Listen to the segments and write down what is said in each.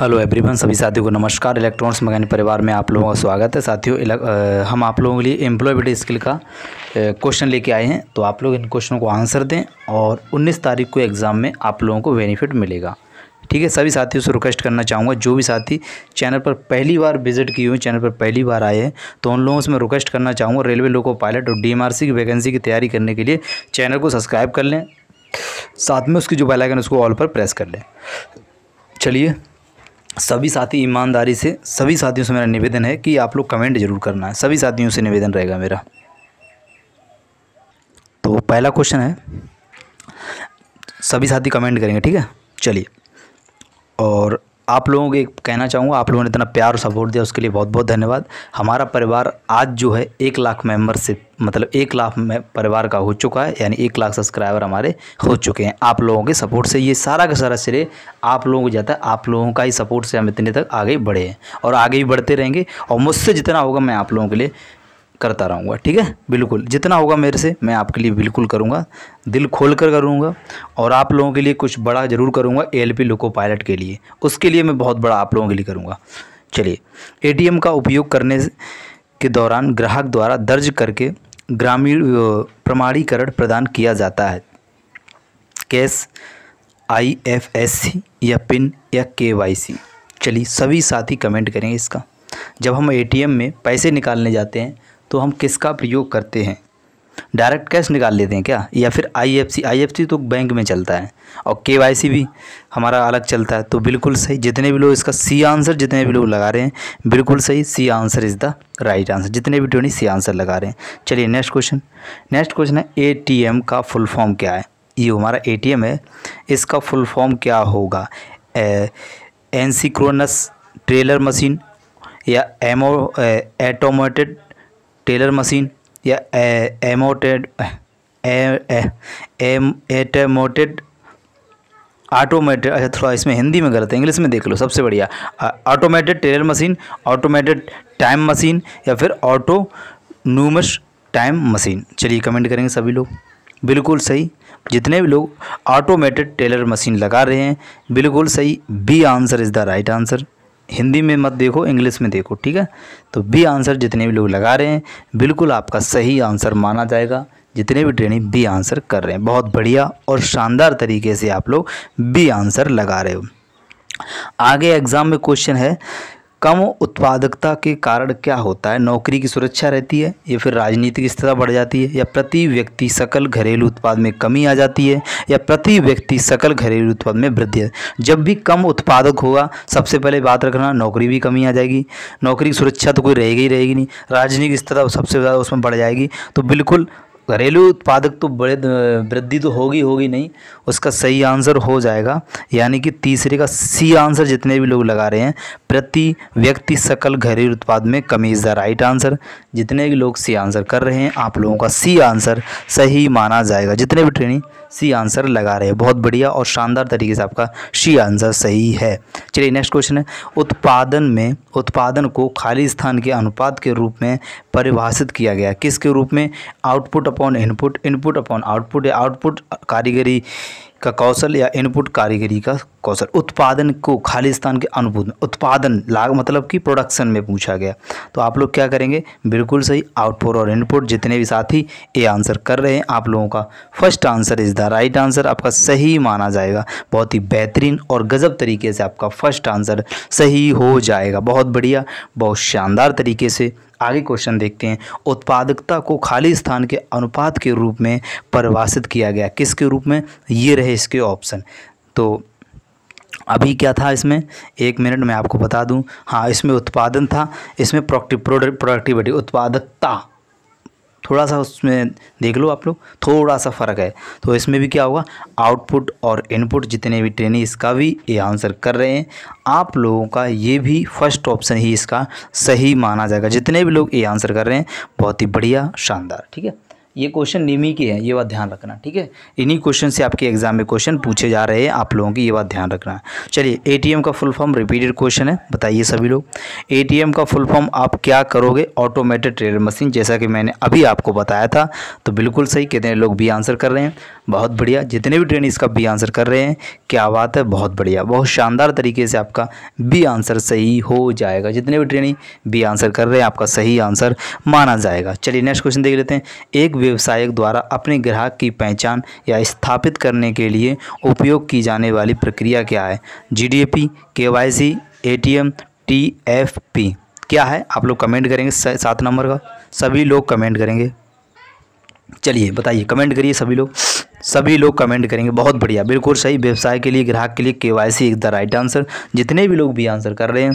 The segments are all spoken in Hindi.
हेलो एवरीवन सभी साथियों को नमस्कार इलेक्ट्रॉनिक्स मैकेनिक परिवार में आप लोगों का स्वागत है साथियों हम आप लोगों के लिए एम्प्लॉयबिलिटी स्किल का क्वेश्चन लेके आए हैं तो आप लोग इन क्वेश्चनों को आंसर दें और 19 तारीख को एग्ज़ाम में आप लोगों को बेनिफिट मिलेगा ठीक है सभी साथियों से रिक्वेस्ट करना चाहूँगा जो भी साथी चैनल पर पहली बार विजिट किए हुए चैनल पर पहली बार आए हैं तो उन लोगों से मैं रिक्वेस्ट करना चाहूँगा रेलवे लोको पायलट और डी की वैकेंसी की तैयारी करने के लिए चैनल को सब्सक्राइब कर लें साथ में उसकी जो बैलाइकन उसको ऑल पर प्रेस कर लें चलिए सभी साथी ईमानदारी से सभी साथियों से मेरा निवेदन है कि आप लोग कमेंट जरूर करना है सभी साथियों से निवेदन रहेगा मेरा तो पहला क्वेश्चन है सभी साथी कमेंट करेंगे ठीक है चलिए और आप लोगों को एक कहना चाहूँगा आप लोगों ने इतना प्यार और सपोर्ट दिया उसके लिए बहुत बहुत धन्यवाद हमारा परिवार आज जो है एक लाख से मतलब एक लाख में परिवार का हो चुका है यानी एक लाख सब्सक्राइबर हमारे हो चुके हैं आप लोगों के सपोर्ट से ये सारा का सारा श्रेय आप लोगों को जाता है आप लोगों का ही सपोर्ट से हम इतने तक आगे बढ़े हैं और आगे भी बढ़ते रहेंगे और मुझसे जितना होगा मैं आप लोगों के लिए करता रहूँगा ठीक है बिल्कुल जितना होगा मेरे से मैं आपके लिए बिल्कुल करूँगा दिल खोल कर करूँगा और आप लोगों के लिए कुछ बड़ा ज़रूर करूँगा A L P loco pilot के लिए उसके लिए मैं बहुत बड़ा आप लोगों के लिए करूँगा चलिए ए का उपयोग करने के दौरान ग्राहक द्वारा दर्ज करके ग्रामीण प्रमाणीकरण प्रदान किया जाता है cash I F S C या पिन या के वाई सी चलिए सभी साथी कमेंट करेंगे इसका जब हम एटीएम में पैसे निकालने जाते हैं तो हम किसका प्रयोग करते हैं डायरेक्ट कैश निकाल लेते हैं क्या या फिर आईएफसी आईएफसी तो बैंक में चलता है और केवाईसी भी हमारा अलग चलता है तो बिल्कुल सही जितने भी लोग इसका सी आंसर जितने भी लोग लगा रहे हैं बिल्कुल सही C answer is the right answer जितने भी ट्वेंटी सी आंसर लगा रहे हैं चलिए नेक्स्ट क्वेश्चन नेक्स्ट क्वेश्चन है ए का फुल फॉर्म क्या है ये हमारा ए है इसका फुल फॉर्म क्या होगा एनसीक्रोनस ट्रेलर मशीन या एमो एटोमेटेड टेलर मशीन या एमोटेड एम एटमोटेड ऑटोमेटेड अच्छा थोड़ा इसमें हिंदी में गलत है इंग्लिश में देख लो सबसे बढ़िया automated teller machine automated time machine या फिर ऑटो नूमस टाइम मशीन चलिए कमेंट करेंगे सभी लोग बिल्कुल सही जितने भी लोग ऑटोमेटेड टेलर मशीन लगा रहे हैं बिल्कुल सही B answer is the right answer Hindi में मत देखो इंग्लिश में देखो ठीक है तो बी आंसर जितने भी लोग लगा रहे हैं बिल्कुल आपका सही आंसर माना जाएगा जितने भी ट्रेनिंग बी आंसर कर रहे हैं बहुत बढ़िया और शानदार तरीके से आप लोग बी आंसर लगा रहे हो आगे एग्ज़ाम में क्वेश्चन है कम उत्पादकता के कारण क्या होता है नौकरी की सुरक्षा रहती है या फिर राजनीतिक स्थिरता बढ़ जाती है या प्रति व्यक्ति सकल घरेलू उत्पाद में कमी आ जाती है या प्रति व्यक्ति सकल घरेलू उत्पाद में वृद्धि है जब भी कम उत्पादक होगा सबसे पहले बात रखना नौकरी भी कमी आ जाएगी नौकरी की सुरक्षा तो कोई रहेगी ही रहेगी नहीं राजनीतिक स्थिरता सबसे ज़्यादा उसमें बढ़ जाएगी तो बिल्कुल घरेलू उत्पादक तो बड़े वृद्धि तो होगी होगी नहीं उसका सही आंसर हो जाएगा यानी कि तीसरे का सी आंसर जितने भी लोग लगा रहे हैं प्रति व्यक्ति सकल घरेलू उत्पाद में कमी इज़ द राइट आंसर जितने भी लोग सी आंसर कर रहे हैं आप लोगों का सी आंसर सही माना जाएगा जितने भी ट्रेनिंग सी आंसर लगा रहे हैं बहुत बढ़िया और शानदार तरीके से आपका सी आंसर सही है चलिए नेक्स्ट क्वेश्चन है उत्पादन में उत्पादन को खाली स्थान के अनुपात के रूप में परिभाषित किया गया किसके रूप में output upon input input upon output या आउटपुट कारीगरी का कौशल या इनपुट कारीगरी का कौशल उत्पादन को खालिस्तान के अनुपूत में उत्पादन लाग मतलब कि प्रोडक्शन में पूछा गया तो आप लोग क्या करेंगे बिल्कुल सही आउटपुट और इनपुट जितने भी साथी ये आंसर कर रहे हैं आप लोगों का first answer is the right answer आपका सही माना जाएगा बहुत ही बेहतरीन और गज़ब तरीके से आपका फर्स्ट आंसर सही हो जाएगा बहुत बढ़िया बहुत शानदार तरीके से आगे क्वेश्चन देखते हैं उत्पादकता को खाली स्थान के अनुपात के रूप में परिभाषित किया गया किसके रूप में ये रहे इसके ऑप्शन तो अभी क्या था इसमें एक मिनट मैं आपको बता दूं हाँ इसमें उत्पादन था इसमें प्रोडक्टिविटी उत्पादकता थोड़ा सा उसमें देख लो आप लोग थोड़ा सा फ़र्क है तो इसमें भी क्या होगा आउटपुट और इनपुट जितने भी ट्रेनी इसका भी ये आंसर कर रहे हैं आप लोगों का ये भी फर्स्ट ऑप्शन ही इसका सही माना जाएगा जितने भी लोग ये आंसर कर रहे हैं बहुत ही बढ़िया शानदार ठीक है ये क्वेश्चन निमी के हैं ये बात ध्यान रखना ठीक है इन्हीं क्वेश्चन से आपके एग्जाम में क्वेश्चन पूछे जा रहे हैं आप लोगों की ये बात ध्यान रखना चलिए एटीएम का फुल फॉर्म रिपीटेड क्वेश्चन है बताइए सभी लोग एटीएम का फुल फॉर्म आप क्या करोगे ऑटोमेटेड ट्रेलर मशीन जैसा कि मैंने अभी आपको बताया था तो बिल्कुल सही कितने लोग भी आंसर कर रहे हैं बहुत बढ़िया जितने भी ट्रेन इसका बी आंसर कर रहे हैं क्या बात है बहुत बढ़िया बहुत शानदार तरीके से आपका बी आंसर सही हो जाएगा जितने भी ट्रेनी बी आंसर कर रहे हैं आपका सही आंसर माना जाएगा चलिए नेक्स्ट क्वेश्चन देख लेते हैं एक व्यवसायिक द्वारा अपने ग्राहक की पहचान या स्थापित करने के लिए उपयोग की जाने वाली प्रक्रिया क्या है G D A P K Y C A T M T F P क्या है आप लोग कमेंट करेंगे सात नंबर का सभी लोग कमेंट करेंगे चलिए बताइए कमेंट करिए सभी लोग सभी लोग कमेंट करेंगे बहुत बढ़िया बिल्कुल सही व्यवसाय के लिए ग्राहक के लिए K Y C is the right answer जितने भी लोग भी आंसर कर रहे हैं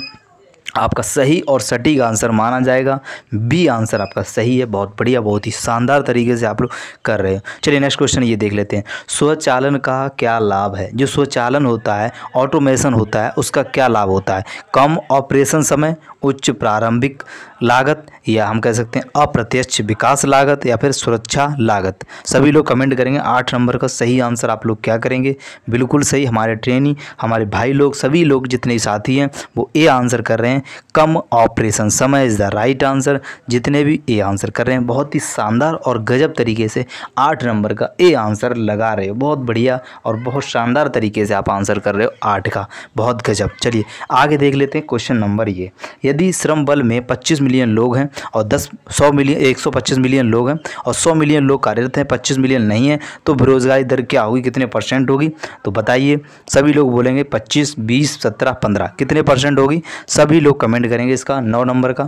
आपका सही और सटीक आंसर माना जाएगा बी आंसर आपका सही है बहुत बढ़िया बहुत ही शानदार तरीके से आप लोग कर रहे हो चलिए नेक्स्ट क्वेश्चन ये देख लेते हैं स्वचालन का क्या लाभ है जो स्वचालन होता है ऑटोमेशन होता है उसका क्या लाभ होता है कम ऑपरेशन समय उच्च प्रारंभिक लागत या हम कह सकते हैं अप्रत्यक्ष विकास लागत या फिर सुरक्षा लागत सभी लोग कमेंट करेंगे आठ नंबर का सही आंसर आप लोग क्या करेंगे बिल्कुल सही हमारे ट्रेनी हमारे भाई लोग सभी लोग जितने साथी हैं वो ए आंसर कर रहे हैं रहे हैं कम ऑपरेशन समय इज़ द राइट आंसर जितने भी ए आंसर कर रहे हैं बहुत ही शानदार और गजब तरीके से आठ नंबर का ए आंसर लगा रहे हो बहुत बढ़िया और बहुत शानदार तरीके से आप आंसर कर रहे हो आठ का बहुत गजब चलिए आगे देख लेते हैं क्वेश्चन नंबर ये यदि श्रम बल में पच्चीस मिलियन लोग हैं और दस सौ मिलियन एक सौ पच्चीस मिलियन लोग हैं और सौ मिलियन लोग कार्यरत हैं पच्चीस मिलियन नहीं है तो बेरोजगारी दर क्या होगी कितने परसेंट होगी तो बताइए सभी लोग बोलेंगे पच्चीस बीस सत्रह पंद्रह कितने परसेंट होगी सभी सभी लोग कमेंट करेंगे इसका नौ नंबर का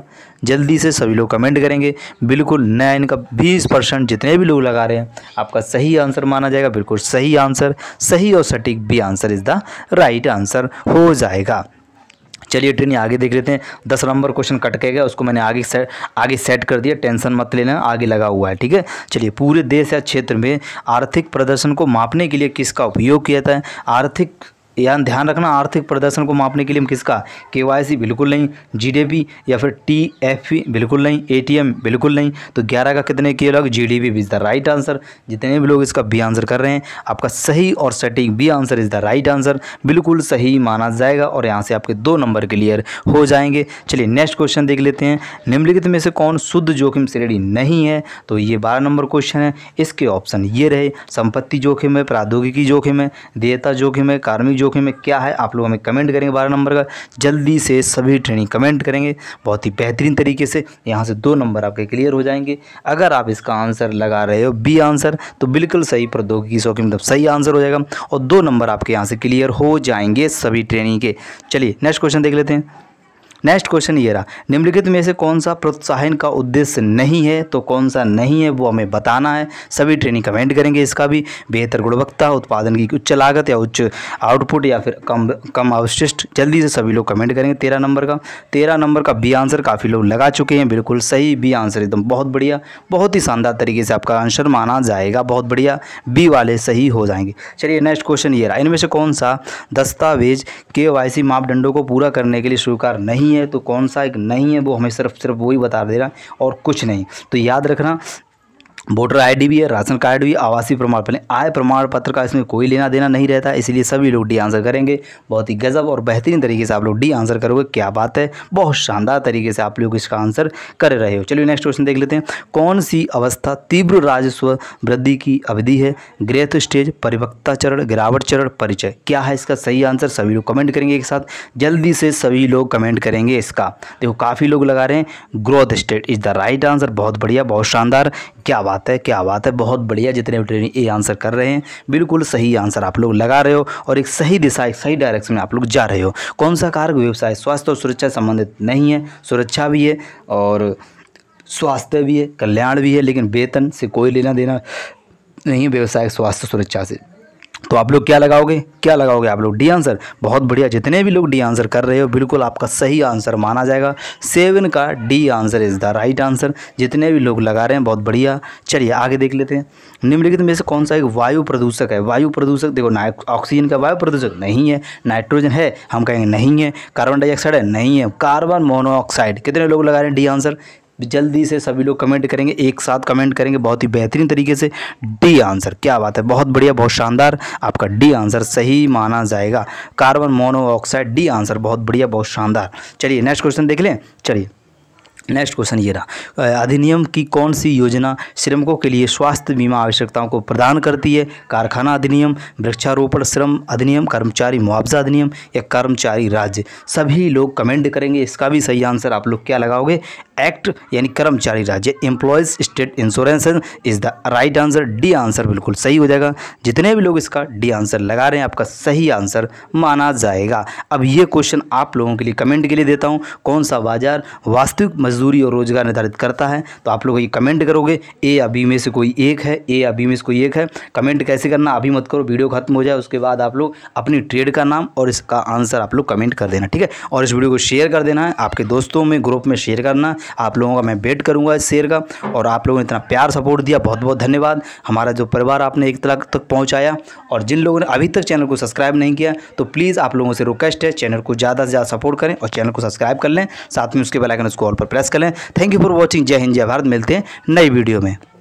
जल्दी से सभी लोग कमेंट करेंगे बिल्कुल नया इनका बीस परसेंट जितने भी लोग लगा रहे हैं आपका सही आंसर माना जाएगा बिल्कुल सही आंसर सही और सटीक B answer is the right answer हो जाएगा चलिए ट्रेन आगे देख लेते हैं दस नंबर क्वेश्चन कट के गया उसको मैंने आगे सेट आगे सेट कर दिया टेंशन मत लेना आगे लगा हुआ है ठीक है चलिए पूरे देश या क्षेत्र में आर्थिक प्रदर्शन को मापने के लिए किसका उपयोग किया जाता है आर्थिक यहाँ ध्यान रखना आर्थिक प्रदर्शन को मापने के लिए हम किसका के बिल्कुल नहीं जी या फिर टी बिल्कुल नहीं ए बिल्कुल नहीं तो ग्यारह का कितने किए लोग G D is the right answer जितने भी लोग इसका बी आंसर कर रहे हैं आपका सही और सटीक B answer is the right answer बिल्कुल सही माना जाएगा और यहाँ से आपके दो नंबर क्लियर हो जाएंगे चलिए नेक्स्ट क्वेश्चन देख लेते हैं निम्नलिखित में से कौन शुद्ध जोखिम श्रेणी नहीं है तो ये बारह नंबर क्वेश्चन है इसके ऑप्शन ये रहे संपत्ति जोखिम है प्रौद्योगिकी जोखिम है देयता जोखिम है कार्मिक जोखिम जोखिम में क्या है आप लोग हमें कमेंट करेंगे बारह नंबर का जल्दी से सभी ट्रेनिंग कमेंट करेंगे बहुत ही बेहतरीन तरीके से यहाँ से दो नंबर आपके क्लियर हो जाएंगे अगर आप इसका आंसर लगा रहे हो बी आंसर तो बिल्कुल सही प्रौद्योगिकी जोखिम मतलब सही आंसर हो जाएगा और दो नंबर आपके यहाँ से क्लियर हो जाएंगे सभी ट्रेनिंग के चलिए नेक्स्ट क्वेश्चन देख लेते हैं नेक्स्ट क्वेश्चन ये रहा निम्नलिखित में से कौन सा प्रोत्साहन का उद्देश्य नहीं है तो कौन सा नहीं है वो हमें बताना है सभी ट्रेनिंग कमेंट करेंगे इसका भी बेहतर गुणवत्ता उत्पादन की उच्च लागत या उच्च आउटपुट या फिर कम कम अवशिष्ट जल्दी से सभी लोग कमेंट करेंगे तेरह नंबर का तेरह नंबर का बी आंसर काफ़ी लोग लगा चुके हैं बिल्कुल सही बी आंसर एकदम बहुत बढ़िया बहुत ही शानदार तरीके से आपका आंसर माना जाएगा बहुत बढ़िया बी वाले सही हो जाएंगे चलिए नेक्स्ट क्वेश्चन ये रहा इनमें से कौन सा दस्तावेज के मापदंडों को पूरा करने के लिए स्वीकार नहीं नहीं है तो कौन सा एक नहीं है वो हमें सिर्फ सिर्फ वही बता दे रहा है और कुछ नहीं तो याद रखना वोटर आईडी भी है राशन कार्ड भी आवासीय प्रमाण पत्र आय प्रमाण पत्र का इसमें कोई लेना देना नहीं रहता इसलिए सभी लोग डी आंसर करेंगे बहुत ही गजब और बेहतरीन तरीके से आप लोग डी आंसर करोगे क्या बात है बहुत शानदार तरीके से आप लोग इसका आंसर कर रहे हो चलिए नेक्स्ट क्वेश्चन देख लेते हैं कौन सी अवस्था तीव्र राजस्व वृद्धि की अवधि है ग्रेथ स्टेज परिवक्ता चरण गिरावट चरण परिचय क्या है इसका सही आंसर सभी लोग कमेंट करेंगे एक साथ जल्दी से सभी लोग कमेंट करेंगे इसका देखो काफ़ी लोग लगा रहे हैं growth state is the right answer बहुत बढ़िया बहुत शानदार क्या बात है क्या बात है बहुत बढ़िया जितने भी ट्रेनिंग ये आंसर कर रहे हैं बिल्कुल सही आंसर आप लोग लगा रहे हो और एक सही दिशा एक सही डायरेक्शन में आप लोग जा रहे हो कौन सा कारक व्यवसाय स्वास्थ्य और सुरक्षा संबंधित नहीं है सुरक्षा भी है और स्वास्थ्य भी है कल्याण भी है लेकिन वेतन से कोई लेना देना नहीं व्यवसाय स्वास्थ्य सुरक्षा से तो आप लोग क्या लगाओगे क्या लगाओगे आप लोग डी आंसर बहुत बढ़िया जितने भी लोग डी आंसर कर रहे हो बिल्कुल आपका सही आंसर माना जाएगा सेवन का D answer is the right answer जितने भी लोग लगा रहे हैं बहुत बढ़िया चलिए आगे देख लेते हैं निम्नलिखित में से कौन सा एक वायु प्रदूषक है वायु प्रदूषक देखो ना ऑक्सीजन का वायु प्रदूषक नहीं है नाइट्रोजन है हम कहेंगे नहीं है कार्बन डाइऑक्साइड है नहीं है कार्बन मोनोऑक्साइड कितने लोग लगा रहे हैं डी आंसर जल्दी से सभी लोग कमेंट करेंगे एक साथ कमेंट करेंगे बहुत ही बेहतरीन तरीके से डी आंसर क्या बात है बहुत बढ़िया बहुत शानदार आपका डी आंसर सही माना जाएगा कार्बन मोनोऑक्साइड डी आंसर बहुत बढ़िया बहुत शानदार चलिए नेक्स्ट क्वेश्चन देख लें चलिए नेक्स्ट क्वेश्चन ये रहा अधिनियम की कौन सी योजना श्रमिकों के लिए स्वास्थ्य बीमा आवश्यकताओं को प्रदान करती है कारखाना अधिनियम वृक्षारोपण श्रम अधिनियम कर्मचारी मुआवजा अधिनियम या कर्मचारी राज्य सभी लोग कमेंट करेंगे इसका भी सही आंसर आप लोग क्या लगाओगे एक्ट यानी कर्मचारी राज्य employees state insurance is the right answer D answer बिल्कुल सही हो जाएगा जितने भी लोग इसका डी आंसर लगा रहे हैं आपका सही आंसर माना जाएगा अब ये क्वेश्चन आप लोगों के लिए कमेंट के लिए देता हूँ कौन सा बाजार वास्तविक मजदूरी और रोजगार निर्धारित करता है तो आप लोग ये कमेंट करोगे ए या बी में से कोई एक है ए या बी में से कोई एक है कमेंट कैसे करना अभी मत करो वीडियो खत्म हो जाए उसके बाद आप लोग अपनी ट्रेड का नाम और इसका आंसर आप लोग कमेंट कर देना ठीक है और इस वीडियो को शेयर कर देना है आपके दोस्तों में ग्रुप में शेयर करना आप लोगों का मैं वेट करूँगा इस शेयर का और आप लोगों ने इतना प्यार सपोर्ट दिया बहुत बहुत धन्यवाद हमारा जो परिवार आपने एक तरह तक पहुँचाया और जिन लोगों ने अभी तक चैनल को सब्सक्राइब नहीं किया तो प्लीज़ आप लोगों से रिक्वेस्ट है चैनल को ज़्यादा से ज़्यादा सपोर्ट करें और चैनल को सब्सक्राइब कर लें साथ में उसके बेलाइकन उसको ऑल पर प्रेस कर लें थैंक यू फॉर वॉचिंग जय हिंद जय भारत मिलते हैं नई वीडियो में